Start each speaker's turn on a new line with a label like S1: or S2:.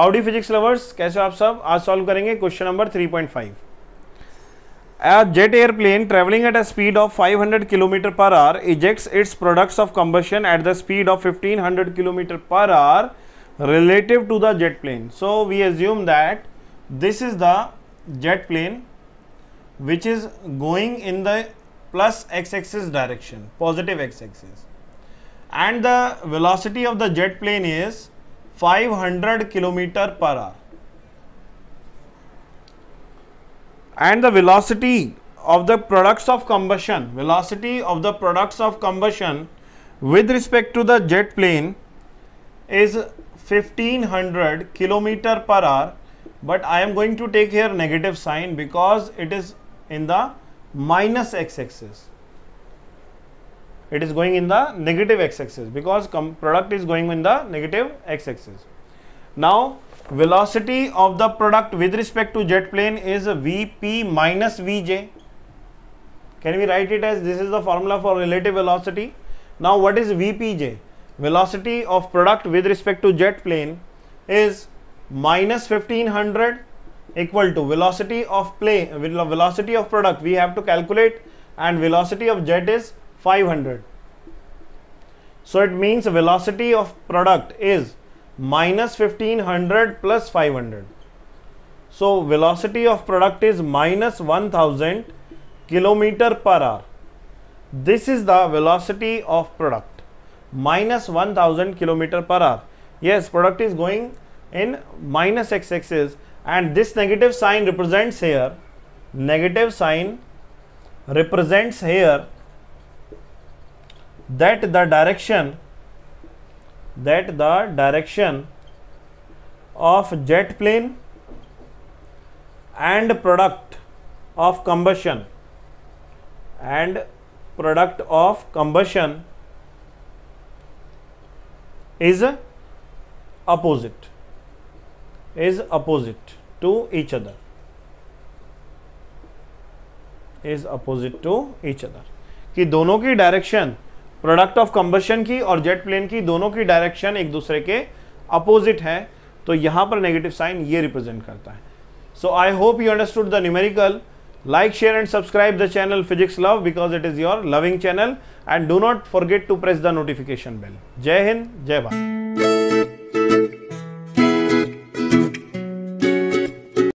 S1: Howdy physics lovers कैसे हो आप सब आज सॉल्व करेंगे question number 3.5 a jet aeroplane travelling at a speed of 500 kilometre per hour ejects its products of combustion at the speed of 1500 kilometre per hour relative to the jet plane so we assume that this is the jet plane which is going in the plus x axis direction positive x axis and the velocity of the jet plane is 500 kilometer per hour and the velocity of the products of combustion velocity of the products of combustion with respect to the jet plane is 1500 kilometer per hour but I am going to take here negative sign because it is in the minus x axis it is going in the negative x-axis because product is going in the negative x-axis. Now velocity of the product with respect to jet plane is Vp minus Vj. Can we write it as this is the formula for relative velocity? Now what is Vpj? Velocity of product with respect to jet plane is minus 1500 equal to velocity of plane velocity of product we have to calculate and velocity of jet is 500 so it means velocity of product is minus 1500 plus 500 so velocity of product is minus 1000 kilometer per hour this is the velocity of product minus 1000 kilometer per hour yes product is going in minus x axis and this negative sign represents here negative sign represents here that the direction that the direction of jet plane and product of combustion and product of combustion is opposite is opposite to each other is opposite to each other कि दोनों की direction product of combustion की और jet plane की दोनों की direction एक दूसरे के अपोजिट है तो यहां पर नेगेटिव साइन ये रिप्रेजेंट करता है so I hope you understood the numerical like share and subscribe the channel physics love because it is your loving channel and do not forget to press the notification bell जय हिंद जय भारत